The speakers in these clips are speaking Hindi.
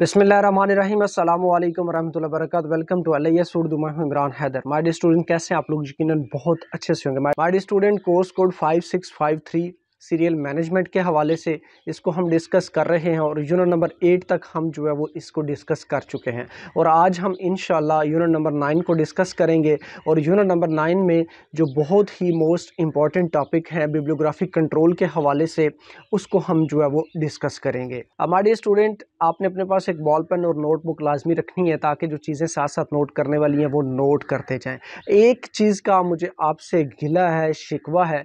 बिसमीम अल्लाम वरहमल वर्क वेलकम टू अल उर्दू मैं इमरान हैदर माई स्टूडेंट कैसे हैं आप लोग यकीन बहुत अच्छे से होंगे my student course code five six five three serial management के हवाले से इसको हम डिस्कस कर रहे हैं और यूनिट नंबर एट तक हम जो है वो इसको डिस्कस कर चुके हैं और आज हम इन यूनिट नंबर नाइन को डिस्कस करेंगे और यूनिट नंबर नाइन में जो बहुत ही मोस्ट इम्पॉर्टेंट टॉपिक है बिब्लियोग्राफिक कंट्रोल के हवाले से उसको हम जो है वो डिस्कस करेंगे हमारे स्टूडेंट आपने अपने पास एक बॉल पेन और नोटबुक लाजमी रखनी है ताकि जो चीज़ें साथ साथ नोट करने वाली हैं वो नोट करते जाएँ एक चीज़ का मुझे आपसे गिला है शिकवा है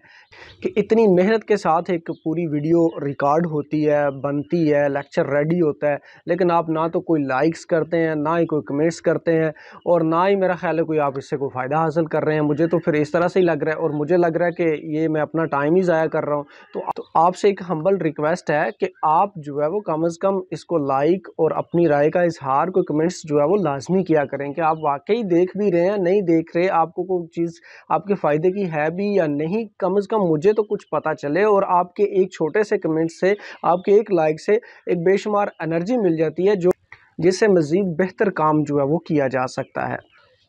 कि इतनी मेहनत के साथ एक पूरी वीडियो रिकॉर्ड होती है बनती है लेक्चर रेडी होता है लेकिन आप ना तो कोई लाइक्स करते हैं ना ही कोई कमेंट्स करते हैं और ना ही मेरा ख्याल है कोई आप इससे कोई फ़ायदा हासिल कर रहे हैं मुझे तो फिर इस तरह से ही लग रहा है और मुझे लग रहा है कि ये मैं अपना टाइम ही ज़ाया कर रहा हूँ तो, तो आपसे एक हम्बल रिक्वेस्ट है कि आप जो है वो कम अज़ कम इसको लाइक और अपनी राय का इजहार कोई कमेंट्स जो है वो लाजमी किया करें कि आप वाकई देख भी रहे हैं नहीं देख रहे आपको कोई चीज़ आपके फ़ायदे की है भी या नहीं कम अज़ कम मुझे तो कुछ पता चले और आपके एक छोटे से कमेंट से आपके एक लाइक से एक बेशुमार एनर्जी मिल जाती है जो जिससे मज़ीद बेहतर काम जो है वो किया जा सकता है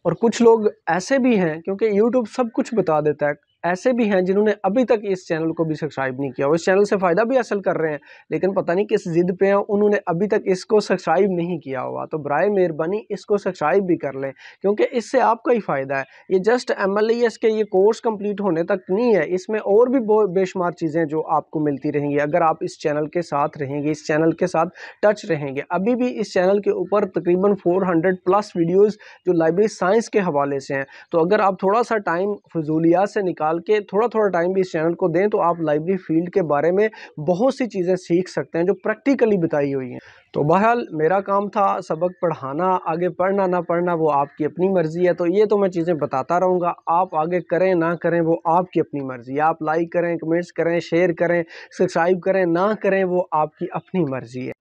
और कुछ लोग ऐसे भी हैं क्योंकि यूट्यूब सब कुछ बता देता है ऐसे भी हैं जिन्होंने अभी तक इस चैनल को भी सब्सक्राइब नहीं किया और इस चैनल से फ़ायदा भी हासिल कर रहे हैं लेकिन पता नहीं किस ज़िद पे हैं उन्होंने अभी तक इसको सब्सक्राइब नहीं किया हुआ तो ब्राय मेहरबानी इसको सब्सक्राइब भी कर लें क्योंकि इससे आपका ही फ़ायदा है ये जस्ट एम के ये कोर्स कम्प्लीट होने तक नहीं है इसमें और भी बेशुमार चीज़ें जो आपको मिलती रहेंगी अगर आप इस चैनल के साथ रहेंगे इस चैनल के साथ टच रहेंगे अभी भी इस चैनल के ऊपर तकरीबन फोर प्लस वीडियोज़ जो लाइब्रेरी साइंस के हवाले से हैं तो अगर आप थोड़ा सा टाइम फजूलियात से निकाल डाल के थोड़ा थोड़ा टाइम भी इस चैनल को दें तो आप लाइब्रेरी फील्ड के बारे में बहुत सी चीज़ें सीख सकते हैं जो प्रैक्टिकली बताई हुई हैं तो बहरहाल मेरा काम था सबक पढ़ाना आगे पढ़ना ना पढ़ना वो आपकी अपनी मर्ज़ी है तो ये तो मैं चीज़ें बताता रहूँगा आप आगे करें ना करें वो आपकी अपनी मर्ज़ी आप लाइक करें कमेंट्स करें शेयर करें सब्सक्राइब करें ना करें वो आपकी अपनी मर्ज़ी है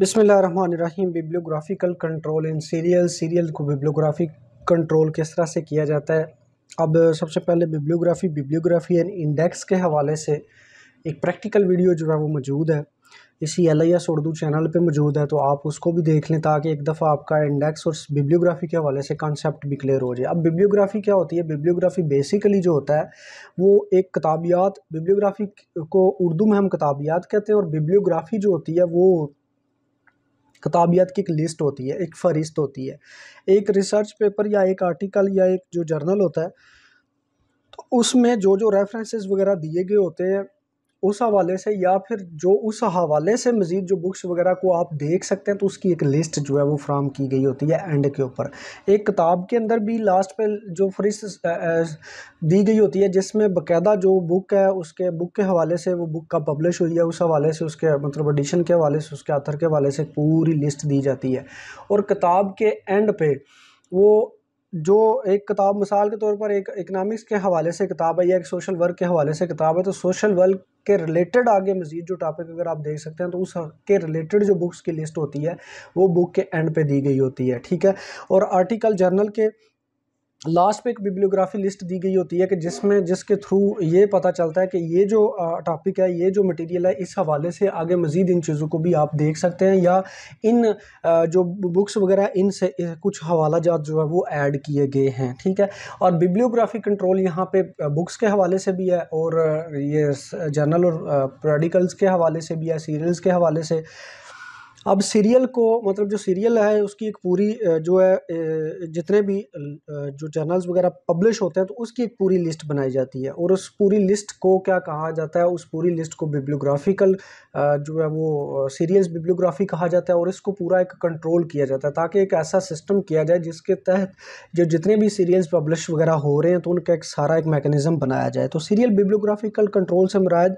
बिसमीम bibliographical control in serial serial को बिब्लियोग्राफिक कंट्रोल किस तरह से किया जाता है अब सबसे पहले बिब्लियोग्राफी बिब्लियोग्राफी एंड इंडेक्स के हवाले से एक प्रैक्टिकल वीडियो जो है वो मौजूद है इसी L I S Urdu channel पे मौजूद है तो आप उसको भी देख लें ताकि एक दफ़ा आपका इंडेक्स और बिब्लियोग्राफी के हवाले से कॉन्सेप्ट भी क्लियर हो जाए अब बिब्लियोग्राफी क्या होती है बिब्लियोग्राफी बेसिकली जो होता है वो एक किताबियात बिब्लियोग्राफी को उर्दू में हम किताबियात कहते हैं और बिब्लियोग्राफी जो होती है वो खताबियात की एक लिस्ट होती है एक फहरिस्त होती है एक रिसर्च पेपर या एक आर्टिकल या एक जो जर्नल होता है तो उसमें जो जो रेफरेंसेस वगैरह दिए गए होते हैं उस हवाले से या फिर जो उस हवाले से मज़ीद जो बुक्स वगैरह को आप देख सकते हैं तो उसकी एक लिस्ट जो है वो फ्राहम की गई होती है एंड के ऊपर एक किताब के अंदर भी लास्ट पे जो फरिस्त दी गई होती है जिसमें बाकायदा जो बुक है उसके बुक के हवाले से वो बुक का पब्लिश हुई है उस हवाले से उसके मतलब एडिशन के हवाले से उसके आथर के हवाले से पूरी लिस्ट दी जाती है और किताब के एंड पे वो जो एक किताब मिसाल के तौर पर एक इकनॉमिक्स के हवाले से किताब है या एक सोशल वर्क के हवाले से किताब है तो सोशल वर्क के रिलेटेड आगे मजीद जो टॉपिक अगर आप देख सकते हैं तो उस हाँ, के रिलेटेड जो बुक्स की लिस्ट होती है वो बुक के एंड पे दी गई होती है ठीक है और आर्टिकल जर्नल के लास्ट पे एक बिब्लियोग्राफी लिस्ट दी गई होती है कि जिसमें जिसके थ्रू ये पता चलता है कि ये जो टॉपिक है ये जो मटेरियल है इस हवाले से आगे मज़ीद इन चीज़ों को भी आप देख सकते हैं या इन जो बुक्स वगैरह इन से कुछ हवाला जात जो है वो ऐड किए गए हैं ठीक है और बिब्लियोग्राफी कंट्रोल यहाँ पे बुक्स के हवाले से भी है और ये जर्नल और प्रडिकल्स के हवाले से भी है सीरियल्स के हवाले से अब सीरियल को मतलब जो सीरियल है उसकी एक पूरी जो है जितने भी जो जर्नल्स वगैरह पब्लिश होते हैं तो उसकी एक पूरी लिस्ट बनाई जाती है और उस पूरी लिस्ट को क्या कहा जाता है उस पूरी लिस्ट को बिब्लियोग्राफिकल जो है वो सीरियल्स बिब्लियोग्राफी कहा जाता है और इसको पूरा एक कंट्रोल किया जाता है ताकि एक ऐसा सिस्टम किया जाए जिसके तहत जो जितने भी सीरियल्स पब्लिश वगैरह हो रहे हैं तो उनका एक सारा एक मैकेनिज़म बनाया जाए तो सीरियल बिब्लियोग्राफिकल कंट्रोल से मराद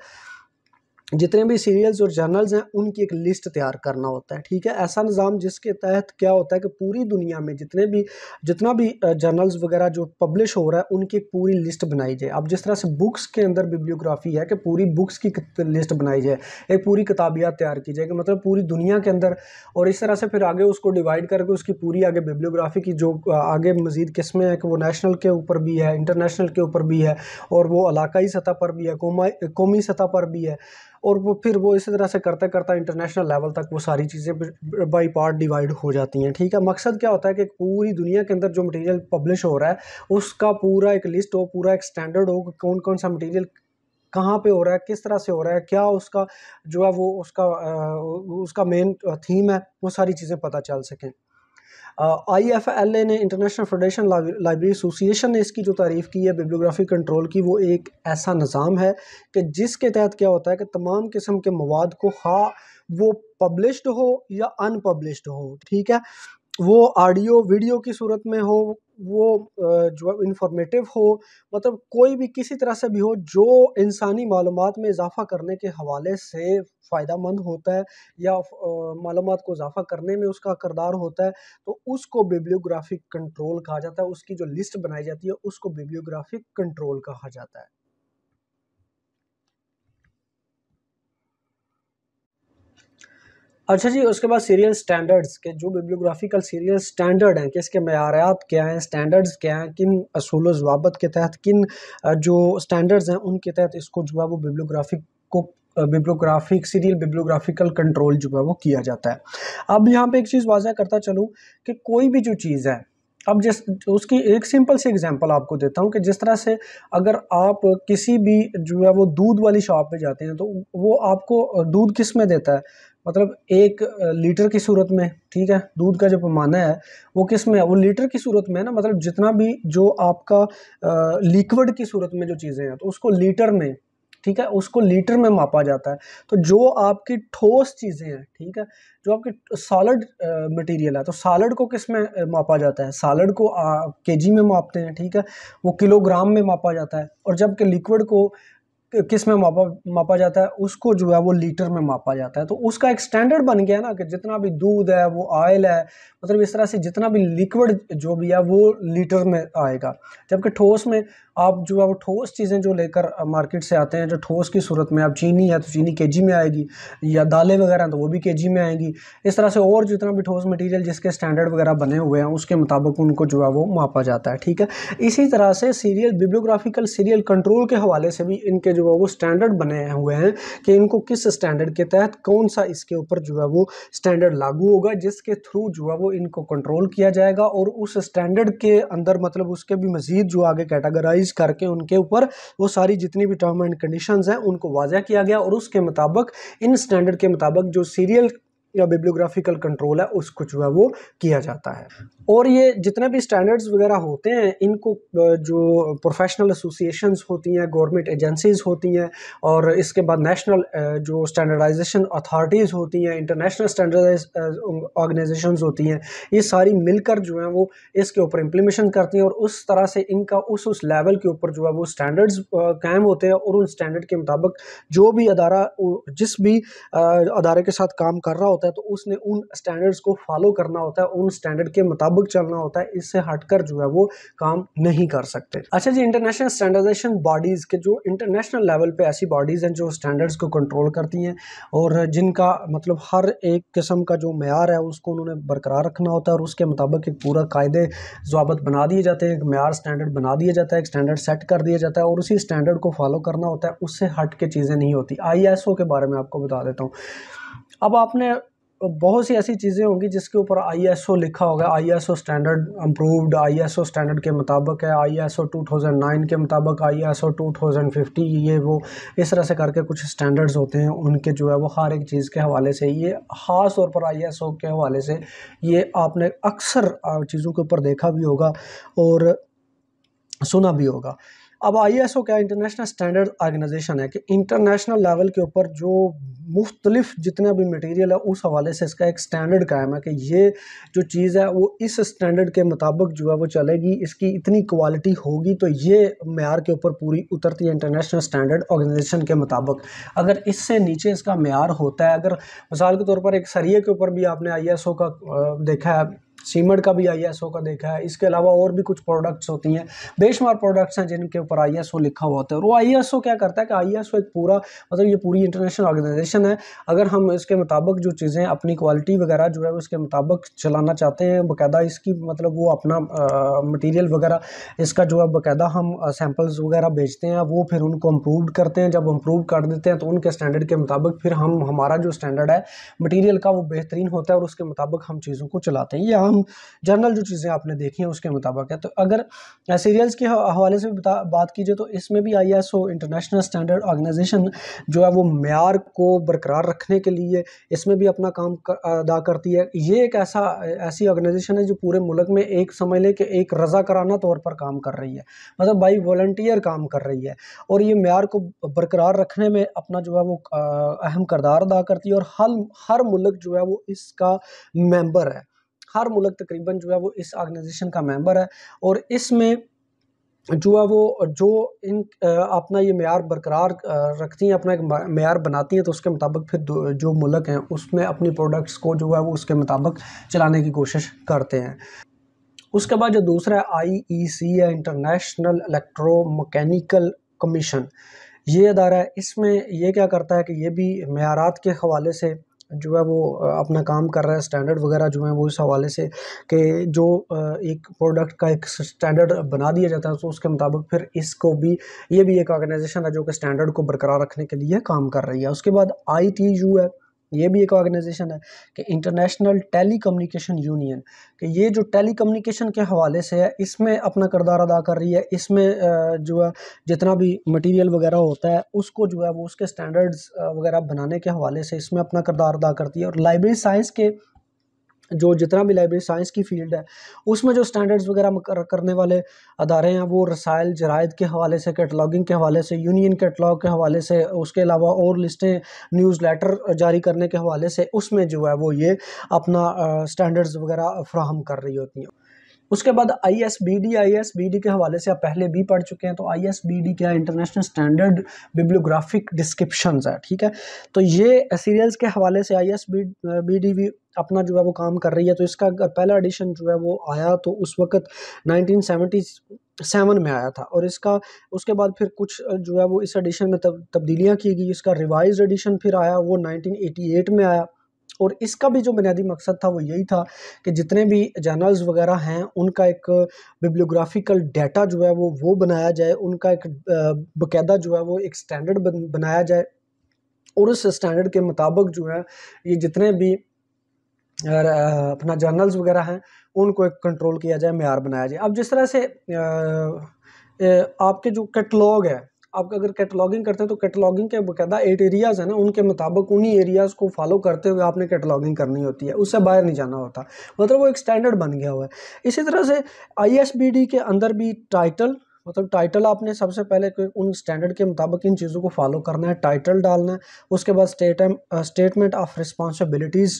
जितने भी सीरियल्स और जर्नल्स हैं उनकी एक लिस्ट तैयार करना होता है ठीक है ऐसा निज़ाम जिसके तहत क्या होता है कि पूरी दुनिया में जितने भी जितना भी जर्नल्स वगैरह जो पब्लिश हो रहा है उनकी एक पूरी लिस्ट बनाई जाए अब जिस तरह से बुक्स के अंदर बिब्लियोग्राफी है कि पूरी बुक्स की लिस्ट बनाई जाए एक पूरी किताबियात तैयार की जाए कि मतलब पूरी दुनिया के अंदर और इस तरह से फिर आगे उसको डिवाइड करके उसकी पूरी आगे बिब्लियोग्राफी की जो आगे मज़ीद किस्में हैं कि वो नेशनल के ऊपर भी है इंटरनेशनल के ऊपर भी है और वो इलाकई सतह पर भी है कौमी सतह पर भी है और वो फिर वो इसी तरह से करते करता इंटरनेशनल लेवल तक वो सारी चीज़ें बाई पार्ट डिवाइड हो जाती हैं ठीक है मकसद क्या होता है कि पूरी दुनिया के अंदर जो मटेरियल पब्लिश हो रहा है उसका पूरा एक लिस्ट हो पूरा एक स्टैंडर्ड हो कौन कौन सा मटीरियल कहाँ पे हो रहा है किस तरह से हो रहा है क्या उसका जो है वो उसका आ, उसका मेन थीम है वो सारी चीज़ें पता चल सकें आई एफ एल ए ने इंटरनेशनल फेडरेशन लाइब्रेरी एसोसिएशन ने इसकी जो तारीफ़ की है बिब्लोग्राफी कंट्रोल की वो एक ऐसा निज़ाम है कि जिसके तहत क्या होता है कि तमाम किस्म के मवाद को खा वो पब्लिश्ड हो या अनपब्लिश्ड हो ठीक है वो ऑडियो वीडियो की सूरत में हो वो जो है इन्फॉर्मेटिव हो मतलब कोई भी किसी तरह से भी हो जो इंसानी मालूम में इजाफ़ा करने के हवाले से फ़ायदा मंद होता है या मालूम को इजाफ़ा करने में उसका करदार होता है तो उसको बिब्लियोग्राफिक कंट्रोल कहा जाता है उसकी जो लिस्ट बनाई जाती है उसको बिब्लियोग्राफिक कंट्रोल कहा जाता है अच्छा जी उसके बाद सीरियल स्टैंडर्ड्स के जो बिब्लियोग्राफिकल सीरियल स्टैंडर्ड हैं किसके मैारात क्या हैं स्टैंडर्ड्स क्या हैं किन असूल जवाबत के तहत किन जो स्टैंडर्ड्स हैं उनके तहत इसको जो है वो बिब्लियोग्राफिक को बिब्लोग्राफिक सीरियल बिब्लोग्राफिकल कंट्रोल जो है वो किया जाता है अब यहाँ पे एक चीज़ वाजह करता चलूँ कि कोई भी जो चीज़ है अब जिस उसकी एक सिंपल सी एग्जांपल आपको देता हूँ कि जिस तरह से अगर आप किसी भी जो है वो दूध वाली शॉप पे जाते हैं तो वो आपको दूध किस में देता है मतलब एक लीटर की सूरत में ठीक है दूध का जो पैमाना है वो किस में है वो लीटर की सूरत में है ना मतलब जितना भी जो आपका लिक्विड की सूरत में जो चीज़ें हैं तो उसको लीटर में ठीक है उसको लीटर में मापा जाता है तो जो आपकी ठोस चीज़ें हैं ठीक है जो आपकी सॉलिड मटेरियल है तो सॉलिड को किस में मापा जाता है सॉलिड को के जी में मापते हैं ठीक है वो किलोग्राम में मापा जाता है और जबकि लिक्विड को किस में मापा मापा जाता है उसको जो है वो लीटर में मापा जाता है तो उसका एक स्टैंडर्ड बन गया ना कि जितना भी दूध है वो ऑयल है मतलब इस तरह से जितना भी लिक्विड जो भी है वो लीटर में आएगा जबकि ठोस में आप जो है वो ठोस चीज़ें जो लेकर मार्केट से आते हैं जो ठोस की सूरत में आप चीनी है तो चीनी के जी में आएगी या दालें वगैरह हैं तो वो भी के जी में आएंगी इस तरह से और जितना भी ठोस मटीरियल जिसके स्टैंडर्ड वगैरह बने हुए हैं उसके मुताबिक उनको जो है वो मापा जाता है ठीक है इसी तरह से सीरियल बिब्लोग्राफिकल सीरियल कंट्रोल के हवाले से भी इनके जो है वो स्टैंडर्ड बने हुए हैं कि इनको किस स्टैंडर्ड के तहत कौन सा इसके ऊपर जो है वो स्टैंडर्ड लागू होगा जिसके थ्रू जो है वो इनको कंट्रोल किया जाएगा और उस स्टैंडर्ड के अंदर मतलब उसके भी मज़ीद जो आगे कैटागराइज एनालिसिस करके उनके ऊपर वो सारी जितनी भी टर्म एंड कंडीशंस हैं उनको वाजह किया गया और उसके मुताबिक इन स्टैंडर्ड के मुताबिक जो सीरियल या बिब्लियोग्राफिकल कंट्रोल है उसको जो है वो किया जाता है और ये जितने भी स्टैंडर्ड्स वगैरह होते हैं इनको जो प्रोफेशनल एसोसिएशंस होती हैं गवर्नमेंट एजेंसीज होती हैं और इसके बाद नेशनल जो स्टैंडर्डाइजेशन अथॉरिटीज़ होती हैं इंटरनेशनल स्टैंडर्डाइज ऑर्गेनाइजेशन होती हैं ये सारी मिलकर जो है वो इसके ऊपर इम्प्लीमेशन करती हैं और उस तरह से इनका उस उस लेवल के ऊपर जो है वो स्टैंडर्ड्स कायम होते हैं और उन स्टैंडर्ड के मुताबिक जो भी अदारा जिस भी अदारे के साथ काम कर रहा होता है होता है तो उसने उन स्टैंडर्ड्स को फॉलो करना होता है उन स्टैंडर्ड के मुताबिक चलना होता है इससे हटकर जो है वो काम नहीं कर सकते अच्छा जी इंटरनेशनल स्टैंडर्डाइजेशन बॉडीज़ के जो इंटरनेशनल लेवल पे ऐसी बॉडीज़ हैं जो स्टैंडर्ड्स को कंट्रोल करती हैं और जिनका मतलब हर एक किस्म का जो मैार है उसको उन्होंने बरकरार रखना होता है और उसके मुताबिक एक पूरा कायदे जवाबत बना दिए जाते हैं एक मैार स्टैंडर्ड बना दिया जाता है एक स्टैंडर्ड सेट कर दिया जाता है और उसी स्टैंडर्ड को फॉलो करना होता है उससे हट के चीज़ें नहीं होती आई के बारे में आपको बता देता हूँ अब आपने तो बहुत सी ऐसी चीज़ें होंगी जिसके ऊपर आईएसओ लिखा होगा ISO standard approved ISO standard के मुताबिक है आईएसओ 2009 के मुताबिक आईएसओ 2050 ये वो इस तरह से करके कुछ स्टैंडर्ड्स होते हैं उनके जो है वो हर एक चीज़ के हवाले से ये ख़ास तौर पर आईएसओ के हवाले से ये आपने अक्सर चीज़ों के ऊपर देखा भी होगा और सुना भी होगा अब आई एस ओ क्या इंटरनेशनल स्टैंडर्ड ऑर्गेनाइजेशन है कि इंटरनेशनल लेवल के ऊपर जो मुख्तलिफ जितना भी मटेरियल है उस हवाले से इसका एक स्टैंडर्ड कायम है कि ये जो चीज़ है वो इस स्टैंडर्ड के मुताबिक जो है वो चलेगी इसकी इतनी क्वालिटी होगी तो ये मैार के ऊपर पूरी उतरती है इंटरनेशनल स्टैंडर्ड ऑर्गेनाइजेशन के मुताबिक अगर इससे नीचे इसका मैार होता है अगर मिसाल के तौर पर एक सरिये के ऊपर भी आपने आई एस ओ का देखा है सीमेंट का भी आई का देखा है इसके अलावा और भी कुछ प्रोडक्ट्स होती हैं बेशुमार प्रोडक्ट्स हैं जिनके ऊपर आई लिखा हुआ होता है और वो आई क्या करता है कि आई एक पूरा मतलब ये पूरी इंटरनेशनल ऑर्गेनाइजेशन है अगर हम इसके मुताबिक जो चीज़ें अपनी क्वालिटी वगैरह जो है उसके मुताबिक चलाना चाहते हैं बाकायदा इसकी मतलब वो अपना मटीरियल वगैरह इसका जो है बाकायदा हम सैम्पल्स वगैरह भेजते हैं वो फिर उनको इम्प्रूव करते हैं जब इम्प्रूव कर देते हैं तो उनके स्टैंडर्ड के मुताबिक फिर हम हमारा जो स्टैंडर्ड है मटीरियल का वो बेहतरीन होता है और उसके मुताबिक हम चीज़ों को चलाते हैं यहाँ तमाम जनरल जो चीज़ें आपने देखी हैं उसके मुताबिक है तो अगर सीरियल्स के हवाले से बात कीजिए तो इसमें भी I S O international standard organization जो है वो मैार को बरकरार रखने के लिए इसमें भी अपना काम अदा करती है ये एक ऐसा ऐसी ऑर्गेनाइजेशन है जो पूरे मुल्क में एक समझ लें कि एक रजा कराना तौर पर काम कर रही है मतलब बाई वॉल्टियर काम कर रही है और ये मैार को बरकरार रखने में अपना जो है वो अहम करदार अदा करती है और हर हर मुल्क जो है वो इसका मेंबर है हर मुल्क तकरीबन जो है वो इस ऑर्गेनाइजेशन का मेंबर है और इसमें जो है वो जो इन अपना ये मैार बरकरार रखती हैं अपना एक मैार बनाती हैं तो उसके मुताबिक फिर जो मुल्क हैं उसमें अपनी प्रोडक्ट्स को जो है वो उसके मुताबिक चलाने की कोशिश करते हैं उसके बाद जो दूसरा आई ई सी है इंटरनेशनल इलेक्ट्रो मकैनिकल कमीशन ये अदारा है इसमें यह क्या करता है कि ये भी मैारात के हवाले से जो है वो अपना काम कर रहा है स्टैंडर्ड वगैरह जो है वो इस हवाले से कि जो एक प्रोडक्ट का एक स्टैंडर्ड बना दिया जाता है तो उसके मुताबिक फिर इसको भी ये भी एक ऑर्गेनाइजेशन है जो कि स्टैंडर्ड को बरकरार रखने के लिए काम कर रही है उसके बाद आई टी यू है ये भी एक ऑर्गेनाइजेशन है कि इंटरनेशनल कम्युनिकेशन यूनियन कि ये जो कम्युनिकेशन के हवाले से है इसमें अपना करदार अदा कर रही है इसमें जो है जितना भी मटेरियल वगैरह होता है उसको जो है वो उसके स्टैंडर्ड्स वगैरह बनाने के हवाले से इसमें अपना करदार अदा करती है और लाइब्रेरी साइंस के जो जितना भी लाइब्रेरी साइंस की फील्ड है उसमें जो स्टैंडर्ड्स वगैरह करने वाले अदारे हैं वो रसायल जराइद के हवाले से कैटलॉगिंग के हवाले से यूनियन कैटलाग के हवाले से उसके अलावा और लिस्टें न्यूज़ लेटर जारी करने के हवाले से उसमें जो है वो ये अपना स्टैंडर्ड्स वगैरह फ्राहम कर रही होती हैं उसके बाद I S B D I S B D के हवाले से आप पहले भी पढ़ चुके हैं तो आई एस बी डी क्या इंटरनेशनल स्टैंडर्ड बिब्लियोग्राफिक डिस्क्रिप्शन है ठीक है तो ये सीरियल्स के हवाले से आई एस बी डी भी अपना जो है वो काम कर रही है तो इसका अगर पहला एडिशन जो है वो आया तो उस वक्त नाइनटीन सेवन में आया था और इसका उसके बाद फिर कुछ जो है वो इस एडिशन में तब तब्दीलियाँ की गई इसका रिवाइज एडिशन फिर आया वो 1988 में आया और इसका भी जो बुनियादी मकसद था वो यही था कि जितने भी जर्नल्स वगैरह हैं उनका एक बिब्लियोग्राफिकल डाटा जो है वो वो बनाया जाए उनका एक बकायदा जो है वो एक स्टैंडर्ड बनाया जाए और उस स्टैंडर्ड के मुताबिक जो है ये जितने भी अगर अपना जर्नल्स वगैरह हैं उनको एक कंट्रोल किया जाए मैार बनाया जाए अब जिस तरह से आपके जो कैटलॉग है आप अगर कैटलॉगिंग करते हैं तो कैटलॉगिंग के बकायदा एट एरियाज़ हैं ना उनके मुताबिक उन्हीं एरियाज़ को फॉलो करते हुए आपने कैटलॉगिंग करनी होती है उससे बाहर नहीं जाना होता मतलब वो एक स्टैंडर्ड बन गया हुआ है इसी तरह से आईएसबीडी के अंदर भी टाइटल मतलब टाइटल आपने सबसे पहले उन स्टैंडर्ड के मुताबिक इन चीज़ों को फॉलो करना है टाइटल डालना है उसके बाद स्टेट स्टेटमेंट ऑफ रिस्पॉन्सिबिलिटीज़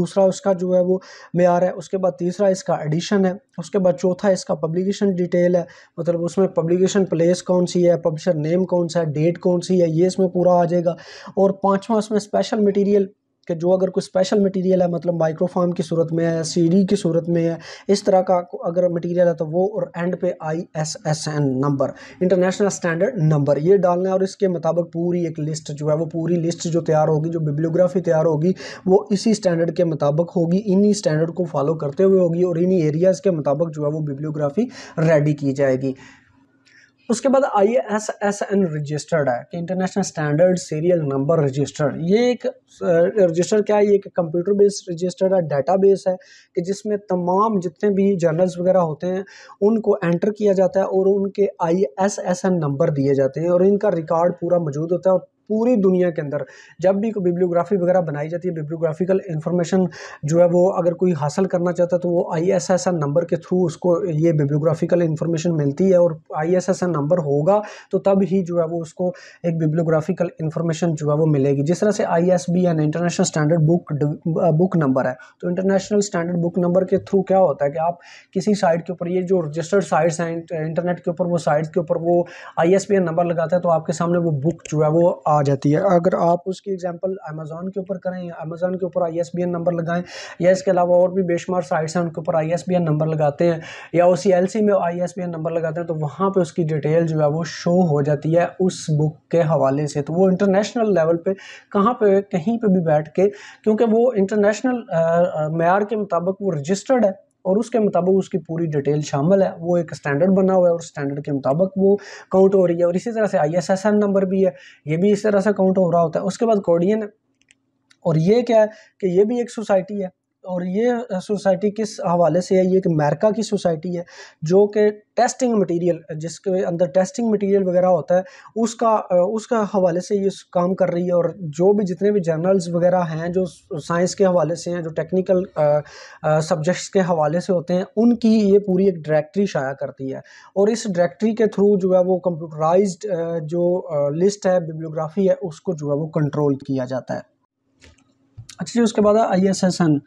दूसरा उसका जो है वो मैार है उसके बाद तीसरा इसका एडिशन है उसके बाद चौथा इसका पब्लिकेशन डिटेल है मतलब उसमें पब्लिकेशन प्लेस कौन सी है पब्लिशर नेम कौन सा है डेट कौन सी है ये इसमें पूरा आ जाएगा और पाँचवा उसमें स्पेशल मटीरियल कि जो अगर कोई स्पेशल मटेरियल है मतलब माइक्रोफार्म की सूरत में है सीडी की सूरत में है इस तरह का अगर मटेरियल है तो वो और एंड पे I S S N number international standard number ये डालना है और इसके मुताबिक पूरी एक लिस्ट जो है वो पूरी लिस्ट जो तैयार होगी जो बिब्लियोग्राफी तैयार होगी वो इसी स्टैंडर्ड के मुताबिक होगी इन्हीं स्टैंडर्ड को फॉलो करते हुए होगी और इन्हीं एरियाज़ के मुताबिक जो है वो बिब्लियोग्राफी रेडी की जाएगी उसके बाद I S S N registered है कि international standard serial number registered ये एक रजिस्टर क्या है ये एक कंप्यूटर बेस्ड रजिस्टर्ड है डाटा बेस है कि जिसमें तमाम जितने भी जर्नल्स वगैरह होते हैं उनको एंटर किया जाता है और उनके I S S N number दिए जाते हैं और इनका रिकॉर्ड पूरा मौजूद होता है और पूरी दुनिया के अंदर जब भी कोई बिब्लियोग्राफी वगैरह बनाई जाती है बिब्लियोग्राफिकल इन्फॉर्मेशन जो है वो अगर कोई हासिल करना चाहता है तो वो I S S N number के थ्रू उसको ये बिब्लियोग्राफिकल इन्फॉर्मेशन मिलती है और I S S N number होगा तो तब ही जो है वो उसको एक बिब्लियोग्राफिकल इन्फॉर्मेशन जो है वो मिलेगी जिस तरह से I S B N international standard book book number है तो इंटरनेशनल स्टैंडर्ड बुक नंबर के थ्रू क्या होता है कि आप किसी साइट के ऊपर ये जो रजिस्टर्ड साइट्स हैं इंटरनेट के ऊपर वो साइट्स के ऊपर वो I S B N number लगाता है तो आपके सामने वो बुक जो है वो आ आ जाती है अगर आप उसकी एग्जांपल अमेज़ोन के ऊपर करें अमेज़ोन के ऊपर आई नंबर लगाएं या इसके अलावा और भी बेशुमार साइट्स हैं उनके ऊपर आई नंबर लगाते हैं या उसी सी में आई नंबर लगाते हैं तो वहाँ पर उसकी डिटेल जो है वो शो हो जाती है उस बुक के हवाले से तो वो इंटरनेशनल लेवल पर कहाँ पर कहीं पर भी बैठ के क्योंकि वो इंटरनेशनल मैार के मुताबिक वो रजिस्टर्ड है और उसके मुताबिक उसकी पूरी डिटेल शामिल है वो एक स्टैंडर्ड बना हुआ है और स्टैंडर्ड के मुताबिक वो काउंट हो रही है और इसी तरह से आई नंबर भी है ये भी इस तरह से काउंट हो रहा होता है उसके बाद कोडियन और ये क्या है कि ये भी एक सोसाइटी है और ये सोसाइटी किस हवाले से है ये एक अमेरिका की सोसाइटी है जो कि टेस्टिंग मटेरियल जिसके अंदर टेस्टिंग मटेरियल वगैरह होता है उसका उसका हवाले से ये काम कर रही है और जो भी जितने भी जर्नल्स वगैरह हैं जो साइंस के हवाले से हैं जो टेक्निकल सब्जेक्ट्स के हवाले से होते हैं उनकी ये पूरी एक डायरेक्टरी शाया करती है और इस डायरेक्टरी के थ्रू जो है वो कंप्यूटराइज जो लिस्ट है बिब्लोग्राफी है उसको जो है वो कंट्रोल किया जाता है अच्छा जी उसके बाद I S S N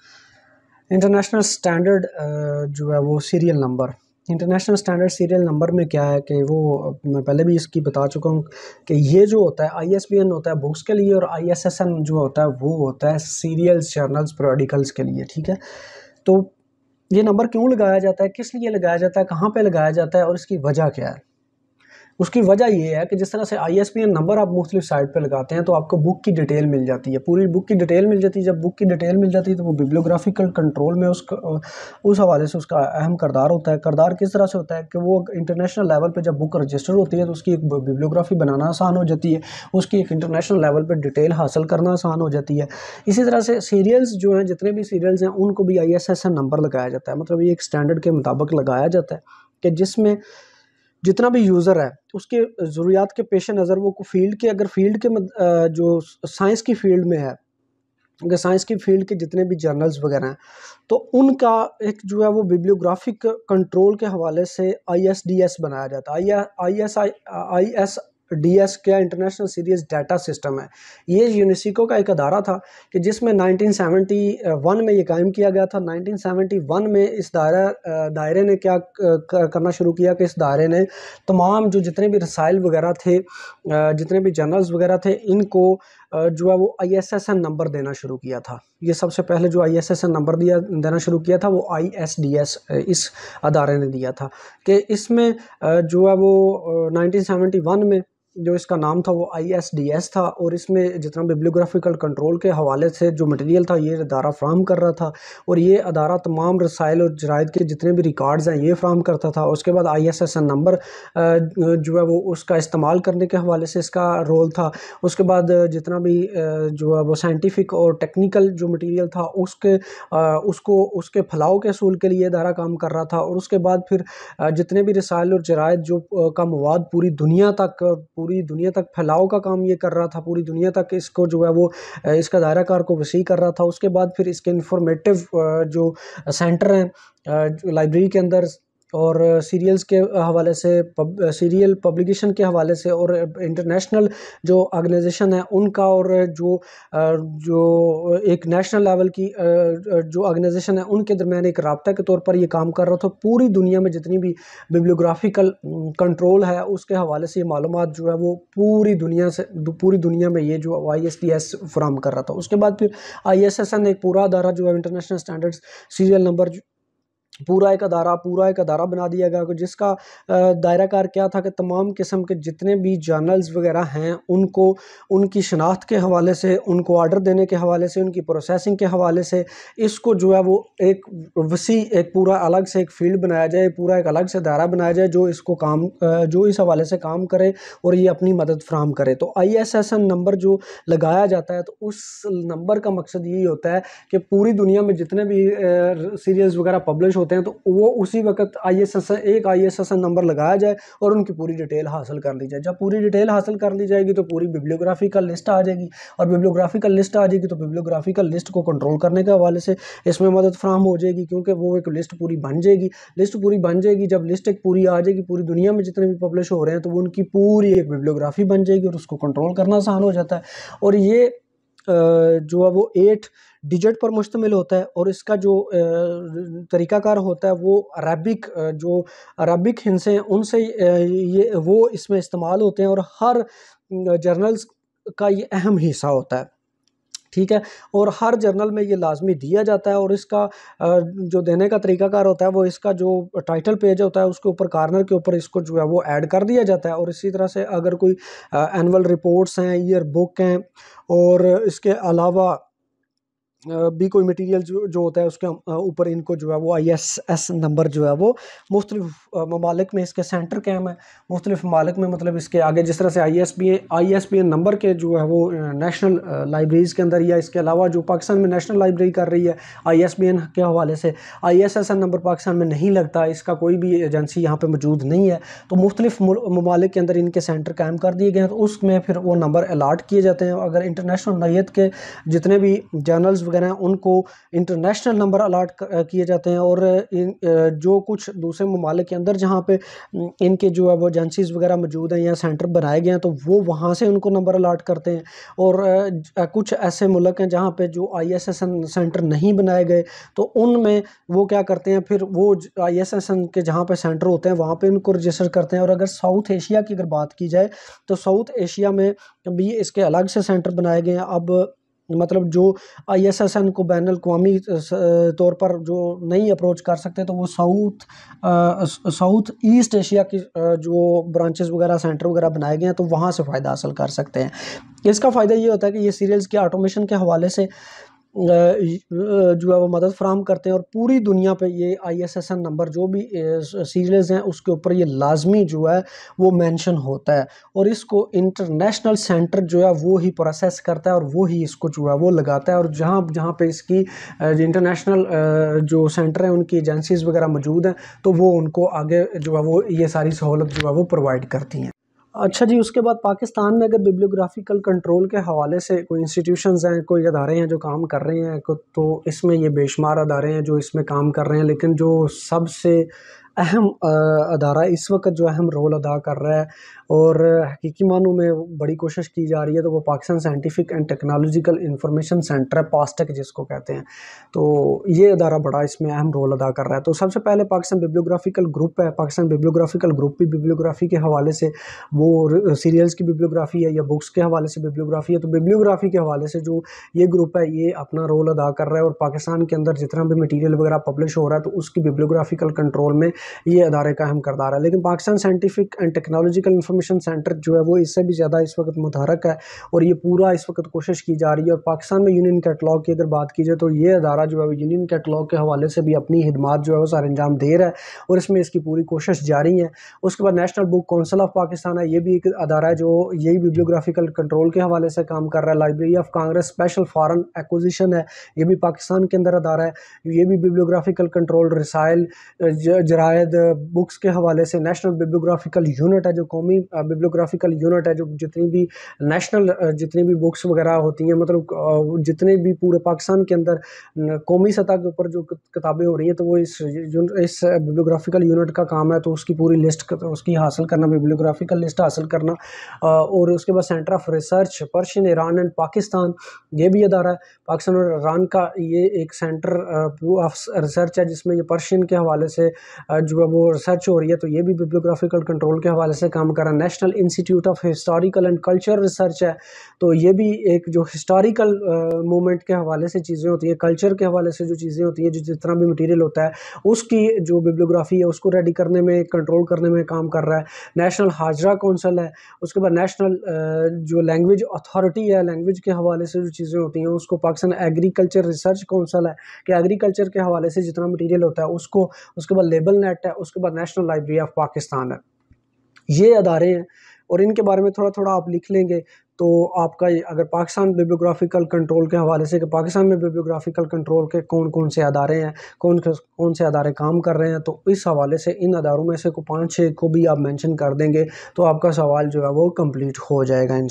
international standard uh, जो है वो serial number international standard serial number में क्या है कि वो मैं पहले भी इसकी बता चुका हूँ कि ये जो होता है आईएसबीएन होता है बुक्स के लिए और आईएसएसएन जो होता है वो होता है सीरियल्स जर्नल्स प्रोडिकल्स के लिए ठीक है तो ये नंबर क्यों लगाया जाता है किस लिए लगाया जाता है कहाँ पे लगाया जाता है और इसकी वजह क्या है उसकी वजह यह है कि जिस तरह से I S P N number आप मुख्तु साइट पर लगाते हैं तो आपको बुक की डिटेल मिल जाती है पूरी बुक की डिटेल मिल जाती है जब बुक की डिटेल मिल जाती है तो वो बिब्लोग्राफिकल कंट्रोल में उसका उस हवाले से उसका अहम करदार होता है करदार किस तरह से होता है कि वो इंटरनेशनल लेवल पर जब बुक रजिस्टर होती है तो उसकी एक बिब्लोग्राफी बनाना आसान हो जाती है उसकी एक इंटरनेशनल लेवल पर डिटेल हासिल करना आसान हो जाती है इसी तरह से सीरियल्स जो हैं जितने भी सीरियल्स हैं उनको भी I S S N number लगाया जाता है मतलब ये एक स्टैंडर्ड के मुताबिक लगाया जाता है कि जिसमें जितना भी यूज़र है उसके ज़रूरियात के पेश नज़र वो फील्ड के अगर फील्ड के मद, जो साइंस की फील्ड में है अगर साइंस की फील्ड के जितने भी जर्नल्स वगैरह हैं तो उनका एक जो है वो बिब्लियोग्राफिक कंट्रोल के हवाले से आईएसडीएस बनाया जाता है I S I S D S के इंटरनेशनल सीरीज़ डाटा सिस्टम है ये यूनिसिको का एक अदारा था कि जिसमें 1971 में ये कायम किया गया था 1971 में इस दायरा दायरे ने क्या करना शुरू किया कि इस दायरे ने तमाम जो जितने भी रसायल वगैरह थे जितने भी जर्नल्स वगैरह थे इनको जो है वो I S S N number देना शुरू किया था ये सबसे पहले जो I S S N number दिया देना शुरू किया था वो आई एस डी एस इस अदारे ने दिया था कि इसमें जो है वो 1971 में जो इसका नाम था वो आई था और इसमें जितना बिब्लियोग्राफिकल कंट्रोल के हवाले से जो मटेरियल था ये अदारा फ्राहम कर रहा था और ये अदारा तमाम रसायल और जराइद के जितने भी रिकॉर्ड्स हैं ये फ्राहम करता था उसके बाद I S S N number जो है वो उसका इस्तेमाल करने के हवाले से इसका रोल था उसके बाद जितना भी जो है वो साइंटिफिक और टेक्निकल जो मटीरियल था उसके उसको उसके फलाव के असूल के लिए अदारा काम कर रहा था और उसके बाद फिर जितने भी रसायल और जराइद जो का मवाद पूरी दुनिया तक पूरी दुनिया तक फैलाव का काम ये कर रहा था पूरी दुनिया तक इसको जो है वो इसका दायरा कार को वसी कर रहा था उसके बाद फिर इसके इंफॉर्मेटिव जो सेंटर हैं लाइब्रेरी के अंदर और सीरियल्स के हवाले से पब, सीरियल पब्लिकेशन के हवाले से और इंटरनेशनल जो ऑर्गेनाइजेशन है उनका और जो जो एक नेशनल लेवल की जो ऑर्गेनाइजेशन है उनके दरमियान एक रबता के तौर पर ये काम कर रहा था पूरी दुनिया में जितनी भी बिब्लियोग्राफिकल कंट्रोल है उसके हवाले से ये मालूम जो है वो पूरी दुनिया से पूरी दुनिया में ये जो आई एस टी एस फराम कर रहा था उसके बाद फिर आई एस एस एन एक पूरा अदारा जो है इंटरनेशनल स्टैंडर्ड्स सीरियल नंबर पूरा एक अदारा पूरा एक अदारा बना दिया गया जिसका दायरा कार क्या था कि तमाम किस्म के जितने भी जर्नल्स वगैरह हैं उनको उनकी शनाख्त के हवाले से उनको आर्डर देने के हवाले से उनकी प्रोसेसिंग के हवाले से इसको जो है वो एक वसी एक पूरा अलग से एक फील्ड बनाया जाए पूरा एक अलग से दायरा बनाया जाए जो इसको काम जो इस हवाले से काम करे और ये अपनी मदद फ्राहम करे तो I S S N number जो लगाया जाता है तो उस नंबर का मकसद यही होता है कि पूरी दुनिया में जितने भी सीरियल्स वगैरह पब्लिश होते हैं तो वो उसी वक्त आई एस एस एक आई एस एस नंबर लगाया जाए और उनकी पूरी डिटेल हासिल कर ली जाए जब पूरी डिटेल हासिल कर ली जाएगी तो पूरी बिब्लियोग्राफी का लिस्ट आ जाएगी और बिब्लियोग्राफी का लिस्ट आ जाएगी तो बिब्लियोग्राफी का लिस्ट को कंट्रोल करने के हवाले से इसमें मदद फ्राहम हो जाएगी क्योंकि वो एक लिस्ट पूरी बन जाएगी लिस्ट पूरी बन जाएगी जब लिस्ट एक पूरी आ जाएगी पूरी दुनिया में जितने भी पब्लिश हो रहे हैं तो वो उनकी पूरी एक बिब्लियोग्राफी बन जाएगी और उसको कंट्रोल करना आसान हो जाता है और ये जो है वो एट डिजिट पर मुश्तमिल होता है और इसका जो तरीकाकार होता है वो अरबिक जो अरबिक हिंसे उनसे ये वो इसमें इस्तेमाल होते हैं और हर जर्नल्स का ये अहम हिस्सा होता है ठीक है और हर जर्नल में ये लाजमी दिया जाता है और इसका जो देने का तरीकाकार होता है वो इसका जो टाइटल पेज होता है उसके ऊपर कार्नर के ऊपर इसको जो है वो ऐड कर दिया जाता है और इसी तरह से अगर कोई एनअल रिपोर्ट्स हैं ईयर बुक हैं और इसके अलावा भी कोई मटेरियल जो जो होता है उसके ऊपर इनको जो है वो आई एस एस नंबर जो है वो मुख्तलिफ ममालिक में इसके सेंटर कैम है मुख्तलिफ ममालिक में मतलब इसके आगे जिस तरह से I S P I S P number के जो है वो नेशनल लाइब्रेरीज़ के अंदर या इसके अलावा जो पाकिस्तान में नेशनल लाइब्रेरी कर रही है आई एस पी एन के हवाले से I S S N number Pakistan में नहीं लगता इसका कोई भी एजेंसी यहाँ पर मौजूद नहीं है तो मुख्तलिफ ममालिक के अंदर इनके सेंटर कायम कर दिए गए हैं तो उसमें फिर वो नंबर अलाट किए जाते हैं अगर इंटरनेशनल नैत के जितने भी जर्नल्स वगैरह हैं उनको इंटरनेशनल नंबर अलाट किए जाते हैं और इन जो कुछ दूसरे ममालिक के अंदर जहाँ पे इनके जो है वो एजेंसीज वगैरह मौजूद हैं या सेंटर बनाए गए हैं तो वो वहाँ से उनको नंबर अलाट करते हैं और कुछ ऐसे मुल्क हैं जहाँ पर जो I S S N centre नहीं बनाए गए तो उनमें वो क्या करते हैं फिर वो आई एस एस एन के जहाँ पर सेंटर होते हैं वहाँ पर उनको रजिस्टर करते हैं और अगर साउथ एशिया की अगर बात की जाए तो साउथ एशिया में भी इसके अलग से सेंटर बनाए गए हैं अब मतलब जो आई एस एस एन को बैन अवी तौर पर जो नहीं अप्रोच कर सकते तो वो साउथ साउथ ईस्ट एशिया की जो ब्रांचेस वगैरह सेंटर वगैरह बनाए गए हैं तो वहाँ से फ़ायदा हासिल कर सकते हैं इसका फ़ायदा ये होता है कि ये सीरियल्स के ऑटोमेशन के हवाले से जो है वो मदद फ्राहम करते हैं और पूरी दुनिया पे ये आईएसएसएन नंबर जो भी सीरीज़ हैं उसके ऊपर ये लाजमी जो है वो मेंशन होता है और इसको इंटरनेशनल सेंटर जो है वो ही प्रोसेस करता है और वो ही इसको जो है वो लगाता है और जहाँ जहाँ पे इसकी इंटरनेशनल जो सेंटर हैं उनकी एजेंसीज़ वगैरह मौजूद हैं तो वो उनको आगे जो है वो ये सारी सहूलत जो है वो प्रोवाइड करती हैं अच्छा जी उसके बाद पाकिस्तान में अगर बिब्लियोग्राफिकल कंट्रोल के हवाले से कोई इंस्टीट्यूशन हैं कोई अदारे हैं जो काम कर रहे हैं तो, तो इसमें ये बेशुमार अदारे हैं जो इसमें काम कर रहे हैं लेकिन जो सबसे अहम अदारा इस वक्त जो अहम रोल अदा कर रहा है और हकीकी मानों में बड़ी कोशिश की जा रही है तो वो Pakistan scientific and technological information centre है पास्टेक जिसको कहते हैं तो ये अदारा बड़ा इसमें अहम रोल अदा कर रहा है तो सबसे पहले पाकिस्तान बिब्लोग्राफिकल ग्रुप है पाकिस्तान बिब्लोग्राफिकल ग्रुप भी बिबलियोग्राफी के हवाले से वो सीरियल्स की बिब्लोग्राफी है या बुक्स के हवाले से बिब्लोग्राफी है तो बिब्लोग्राफी के हवाले से जो ये ग्रुप है ये अपना रोल अदा कर रहा है और पाकिस्तान के अंदर जितना भी मटीरियल वगैरह पब्लिश हो रहा है तो उसकी बिब्लोग्राफिकल कंट्रोल में ये अदारे का अहम करदार है लेकिन Pakistan scientific and technological information centre जो है वो इससे भी ज़्यादा इस वक्त मुतहरक है और ये पूरा इस वक्त कोशिश की जा रही है और पाकिस्तान में यूनियन कैटलॉग की अगर बात की जाए तो ये अदारा जो है वो यूनियन कैटलॉग के हवाले से भी अपनी खदमात जो है वो सारे अंजाम दे रहा है और इसमें इसकी पूरी कोशिश जारी है उसके बाद national book council of Pakistan है ये भी एक अदारा है जो यही बिब्लियोग्राफिकल कंट्रोल के हवाले से काम कर रहा है library of Congress special foreign acquisition है ये भी पाकिस्तान के अंदर अदारा है ये भी बिब्लियोग्राफिकल कंट्रोल रिसाइल जरा शायद बुक्स के हवाले से नेशनल बिब्लोग्राफिकल यूनिट है जो कौमी बिब्लोग्राफिकल यूनिट है जो जितनी भी नेशनल जितनी भी बुक्स वगैरह होती हैं मतलब जितने भी पूरे पाकिस्तान के अंदर कौमी सतह के ऊपर जो किताबें हो रही हैं तो वो इस इस बिब्लोग्राफिकल यूनिट का काम है तो उसकी पूरी लिस्ट उसकी हासिल करना बिब्लोग्राफिकल लिस्ट हासिल करना और उसके बाद centre of research Persian Iran and Pakistan ये भी अदारा है पाकिस्तान और ईरान का ये एक सेंटर ऑफ रिसर्च है जिसमें ये पर्शियन के हवाले से आज जो है वो रिसर्च हो रही है तो ये भी बिब्लियोग्राफिकल कंट्रोल के हवाले से काम कर रहा है national institute of historical and culture research है तो ये भी एक जो हिस्टोरिकल मूवमेंट uh, के हवाले से चीज़ें होती है कल्चर के हवाले से जो चीज़ें होती है जो जितना भी मटीरियल होता है उसकी जो बिब्लियोग्राफी है उसको रेडी करने में कंट्रोल करने में काम कर रहा है नेशनल हाजरा कौंसल है उसके बाद नेशनल uh, जो लैंग्वेज अथॉरिटी है लैंग्वेज के हवाले से जो चीज़ें होती हैं उसको पाकिस्तान एग्रीकल्चर रिसर्च कौंसल है कि एग्रीकल्चर के हवाले से जितना मटीरियल होता है उसको उसके बाद लेबल नेट सेट है उसके बाद नेशनल लाइब्रेरी ऑफ पाकिस्तान है ये अदारे हैं और इनके बारे में थोड़ा थोड़ा आप लिख लेंगे तो आपका अगर पाकिस्तान बिब्लोग्राफिकल कंट्रोल के हवाले से कि पाकिस्तान में बिब्लोग्राफिकल कंट्रोल के कौन कौन से अदारे हैं कौन कौन से अदारे काम कर रहे हैं तो इस हवाले से इन अदारों में से को पाँच छः को भी आप मेंशन कर देंगे तो आपका सवाल जो है वो कंप्लीट हो जाएगा इन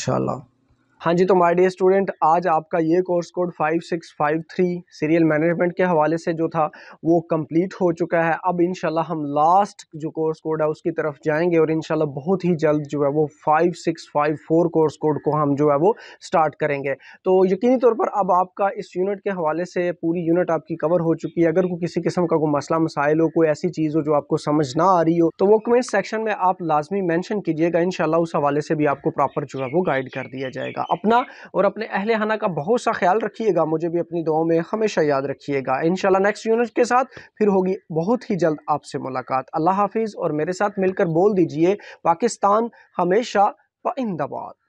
हाँ जी तो माय डियर स्टूडेंट आज आपका ये कोर्स कोड 5653 सीरियल मैनेजमेंट के हवाले से जो था वो कंप्लीट हो चुका है अब इन हम लास्ट जो कोर्स कोड है उसकी तरफ जाएंगे और इन बहुत ही जल्द जो है वो 5654 कोर्स कोड को हम जो है वो स्टार्ट करेंगे तो यकीनी तौर पर अब आपका इस यूनिट के हवाले से पूरी यूनिट आपकी कवर हो चुकी है अगर कोई किसी किस्म का कोई मसला मसाइल हो कोई ऐसी चीज़ हो जो आपको समझ ना आ रही हो तो वो कमेंट सेक्शन में आप लाजमी मैंशन कीजिएगा इन उस हवाले से भी आपको प्रॉपर जो है वो गाइड कर दिया जाएगा अपना और अपने अहल खाना का बहुत सा ख्याल रखिएगा मुझे भी अपनी दुआओं में हमेशा याद रखिएगा इन नेक्स्ट यूनिट के साथ फिर होगी बहुत ही जल्द आपसे मुलाकात अल्लाह हाफिज़ और मेरे साथ मिलकर बोल दीजिए पाकिस्तान हमेशा पाइंदाबाद